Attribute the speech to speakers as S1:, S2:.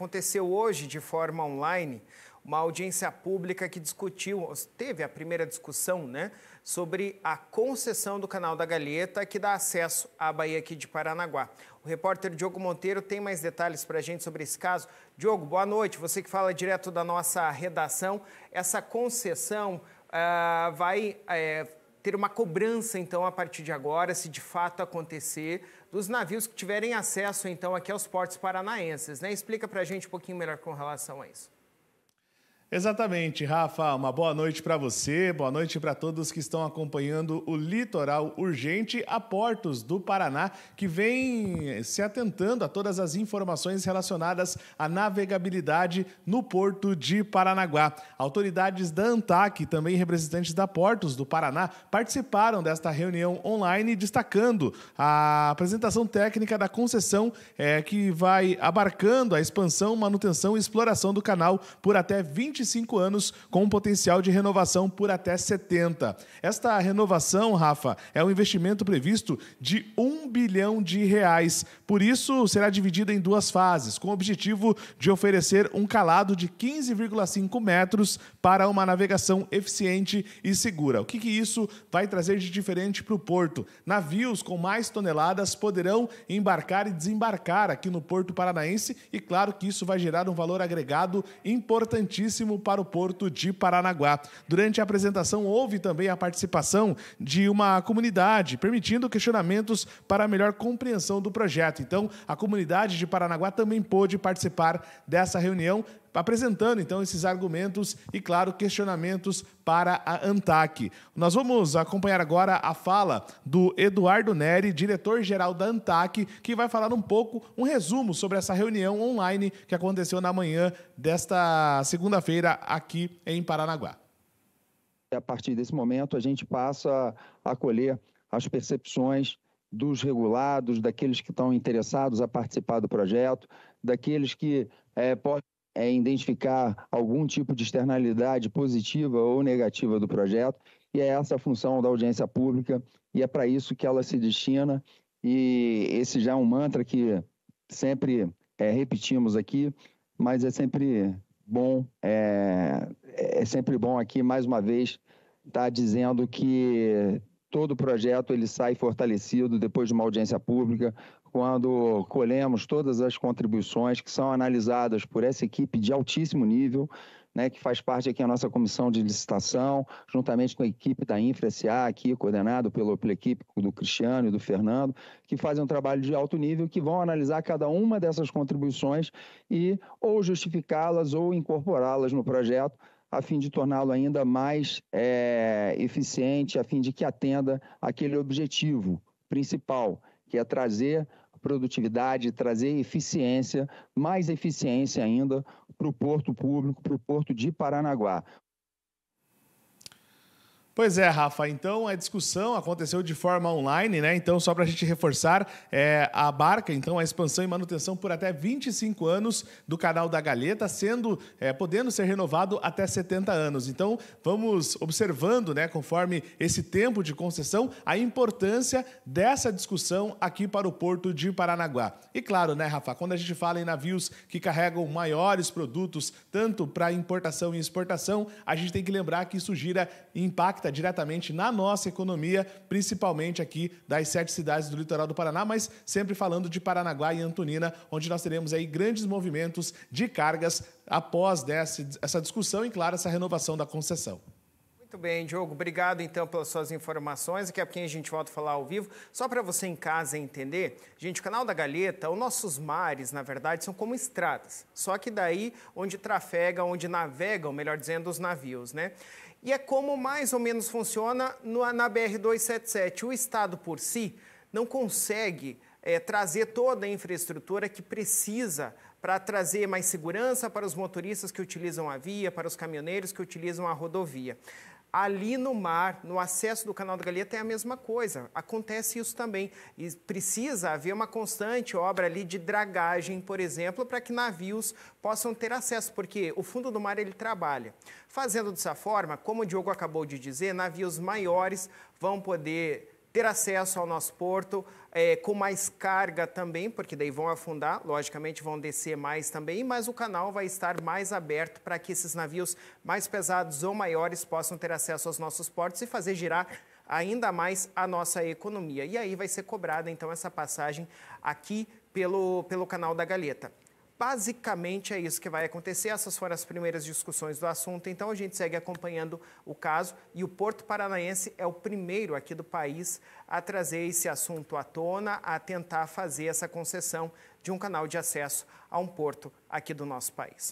S1: aconteceu hoje de forma online uma audiência pública que discutiu, teve a primeira discussão, né, sobre a concessão do canal da Galheta que dá acesso à Bahia aqui de Paranaguá. O repórter Diogo Monteiro tem mais detalhes para a gente sobre esse caso. Diogo, boa noite. Você que fala direto da nossa redação, essa concessão ah, vai eh, ter uma cobrança, então, a partir de agora, se de fato acontecer, dos navios que tiverem acesso, então, aqui aos portos paranaenses. Né? Explica para a gente um pouquinho melhor com relação a isso.
S2: Exatamente, Rafa. Uma boa noite para você, boa noite para todos que estão acompanhando o Litoral Urgente a Portos do Paraná, que vem se atentando a todas as informações relacionadas à navegabilidade no Porto de Paranaguá. Autoridades da ANTAC, também representantes da Portos do Paraná, participaram desta reunião online, destacando a apresentação técnica da concessão é, que vai abarcando a expansão, manutenção e exploração do canal por até 20 25 anos com um potencial de renovação por até 70. Esta renovação, Rafa, é um investimento previsto de 1 bilhão de reais. Por isso, será dividida em duas fases, com o objetivo de oferecer um calado de 15,5 metros para uma navegação eficiente e segura. O que, que isso vai trazer de diferente para o porto? Navios com mais toneladas poderão embarcar e desembarcar aqui no Porto Paranaense e, claro, que isso vai gerar um valor agregado importantíssimo para o porto de Paranaguá. Durante a apresentação, houve também a participação de uma comunidade, permitindo questionamentos para melhor compreensão do projeto. Então, a comunidade de Paranaguá também pôde participar dessa reunião apresentando então esses argumentos e, claro, questionamentos para a ANTAC. Nós vamos acompanhar agora a fala do Eduardo Neri, diretor-geral da ANTAC, que vai falar um pouco, um resumo sobre essa reunião online que aconteceu na manhã desta segunda-feira aqui em Paranaguá.
S3: A partir desse momento, a gente passa a acolher as percepções dos regulados, daqueles que estão interessados a participar do projeto, daqueles que é, podem é identificar algum tipo de externalidade positiva ou negativa do projeto, e é essa a função da audiência pública, e é para isso que ela se destina, e esse já é um mantra que sempre é, repetimos aqui, mas é sempre bom, é, é sempre bom aqui, mais uma vez, estar tá dizendo que todo projeto ele sai fortalecido depois de uma audiência pública, quando colhemos todas as contribuições que são analisadas por essa equipe de altíssimo nível, né, que faz parte aqui da nossa comissão de licitação, juntamente com a equipe da Infra SA, aqui coordenado pela, pela equipe do Cristiano e do Fernando, que fazem um trabalho de alto nível, que vão analisar cada uma dessas contribuições e ou justificá-las ou incorporá-las no projeto, a fim de torná-lo ainda mais é, eficiente, a fim de que atenda aquele objetivo principal, que é trazer produtividade, trazer eficiência, mais eficiência ainda para o porto público, para o porto de Paranaguá.
S2: Pois é, Rafa. Então a discussão aconteceu de forma online, né? Então, só para a gente reforçar, é, a barca, então, a expansão e manutenção por até 25 anos do canal da Galheta, sendo é, podendo ser renovado até 70 anos. Então, vamos observando, né, conforme esse tempo de concessão, a importância dessa discussão aqui para o Porto de Paranaguá. E claro, né, Rafa, quando a gente fala em navios que carregam maiores produtos, tanto para importação e exportação, a gente tem que lembrar que isso gira impacta impacta diretamente na nossa economia, principalmente aqui das sete cidades do litoral do Paraná, mas sempre falando de Paranaguá e Antonina, onde nós teremos aí grandes movimentos de cargas após essa discussão e, claro, essa renovação da concessão.
S1: Muito bem, Diogo, obrigado então pelas suas informações. Daqui a pouquinho a gente volta a falar ao vivo. Só para você em casa entender, gente, o canal da Galeta, os nossos mares, na verdade, são como estradas. Só que daí onde trafega, onde navegam, melhor dizendo, os navios, né? E é como mais ou menos funciona no, na BR-277. O Estado por si não consegue é, trazer toda a infraestrutura que precisa para trazer mais segurança para os motoristas que utilizam a via, para os caminhoneiros que utilizam a rodovia. Ali no mar, no acesso do Canal da Galheta, é a mesma coisa. Acontece isso também. E precisa haver uma constante obra ali de dragagem, por exemplo, para que navios possam ter acesso, porque o fundo do mar ele trabalha. Fazendo dessa forma, como o Diogo acabou de dizer, navios maiores vão poder ter acesso ao nosso porto é, com mais carga também, porque daí vão afundar, logicamente vão descer mais também, mas o canal vai estar mais aberto para que esses navios mais pesados ou maiores possam ter acesso aos nossos portos e fazer girar ainda mais a nossa economia. E aí vai ser cobrada então essa passagem aqui pelo, pelo canal da Galeta basicamente é isso que vai acontecer. Essas foram as primeiras discussões do assunto, então a gente segue acompanhando o caso e o Porto Paranaense é o primeiro aqui do país a trazer esse assunto à tona, a tentar fazer essa concessão de um canal de acesso a um porto aqui do nosso país.